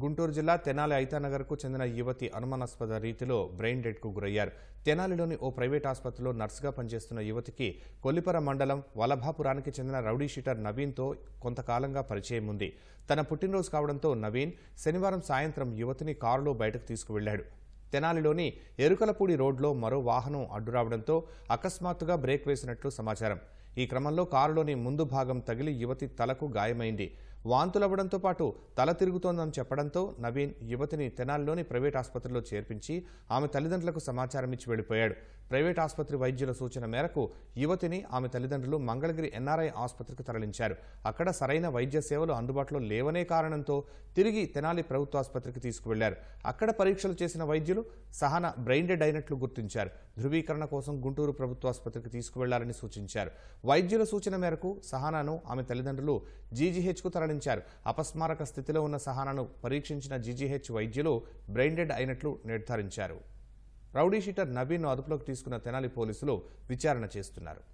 గుంటూరు జిల్లా తెనాలి ఐతానగర్కు చెందిన యువతి అనుమానాస్పద రీతిలో బ్రెయిన్ డెడ్కు గురయ్యారు తెనాలిలోని ఓ ప్రైవేట్ ఆసుపత్రిలో నర్సుగా పనిచేస్తున్న యువతికి కొల్లిపర మండలం వలభాపురానికి చెందిన రౌడీ షీటర్ నవీన్తో కొంతకాలంగా పరిచయం ఉంది తన పుట్టినరోజు కావడంతో నవీన్ శనివారం సాయంత్రం యువతిని కారులో బయటకు తీసుకువెళ్లాడు తెనాలిలోని ఎరుకలపూడి రోడ్లో మరో వాహనం అడ్డురావడంతో అకస్మాత్తుగా బ్రేక్ వేసినట్లు సమాచారం ఈ క్రమంలో కారులోని ముందు భాగం తగిలి యువతి తలకు గాయమైంది వాంతులవ్వడంతో పాటు తల తిరుగుతోందని చెప్పడంతో నవీన్ యువతిని తెనాల్లోని ప్రైవేట్ ఆసుపత్రిలో చేర్పించి ఆమె తల్లిదండ్రులకు సమాచారం ఇచ్చి వెళ్లిపోయాడు ప్రైవేట్ ఆసుపత్రి వైద్యుల సూచన మేరకు యువతిని ఆమె తల్లిదండ్రులు మంగళగిరి ఎన్ఆర్ఐ ఆసుపత్రికి తరలించారు అక్కడ సరైన వైద్య సేవలు అందుబాటులో లేవనే కారణంతో తిరిగి తెనాలి ప్రభుత్వ ఆసుపత్రికి తీసుకువెళ్లారు అక్కడ పరీక్షలు చేసిన వైద్యులు సహన బ్రెయిన్ డెడ్ అయినట్లు గుర్తించారు ధృవీకరణ కోసం గుంటూరు ప్రభుత్వ ఆసుపత్రికి తీసుకువెళ్లాలని సూచించారు వైద్యుల సూచన మేరకు సహనాను ఆమె తల్లిదండ్రులు జీజీహెచ్కు తరలి వెల్లడించారు అపస్మారక స్థితిలో ఉన్న సహానాను పరీక్షించిన జీజీహెచ్ వైద్యులు బ్రెయిన్డెడ్ అయినట్లు నిర్ధారించారు రౌడీ షీటర్ నవీన్ను అదుపులోకి తీసుకున్న తెనాలి పోలీసులు విచారణ చేస్తున్నారు